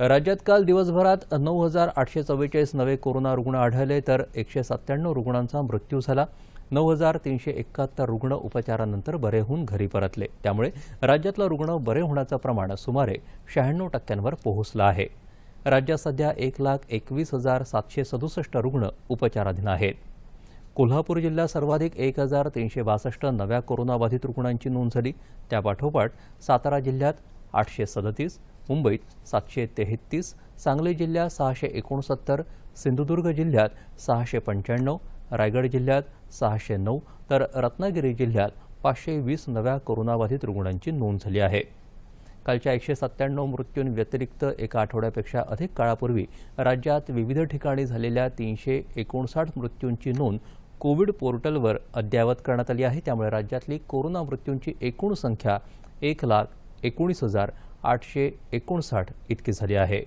राज्यात काल दिवसभरात नऊ हजार आठशे चव्वेचाळीस नवे कोरोना रुग्ण आढळले तर एकशे सत्त्याण्णव रुग्णांचा मृत्यू झाला नऊ हजार तीनशे एकाहत्तर रुग्ण उपचारानंतर बरे होऊन घरी परतले त्यामुळे राज्यातलं रुग्ण बरे होण्याचं प्रमाण सुमारे शहाण्णव टक्क्यांवर पोहोचलं आहे राज्यात सध्या एक लाख एकवीस हजार सातशे सदुसष्ट रुग्ण उपचाराधीन आहेत कोल्हापूर जिल्ह्यात सर्वाधिक एक हजार तीनशे बासष्ट नव्या कोरोनाबाधित रुग्णांची नोंद झाली त्यापाठोपाठ सातारा जिल्ह्यात आठशे सदतीस मुंबईत सातशे तेहत्तीस सांगली जिल्ह्यात सहाशे एकोणसत्तर सिंधुदुर्ग जिल्ह्यात सहाशे पंच्याण्णव रायगड जिल्ह्यात सहाशे नऊ तर रत्नागिरी जिल्ह्यात पाचशे वीस नव्या कोरोनाबाधित रुग्णांची नोंद झाली आहे कालच्या एकशे सत्त्याण्णव मृत्यूंव्यतिरिक्त एका आठवड्यापेक्षा अधिक काळापूर्वी राज्यात विविध ठिकाणी झालेल्या तीनशे एकोणसाठ मृत्यूंची नोंद कोविड पोर्टलवर अद्ययावत करण्यात आली आहे त्यामुळे राज्यातली कोरोना मृत्यूंची एकूण संख्या एक लाख एकोणीस हजार आठशे एकोणसाठ इतकी झाली आहे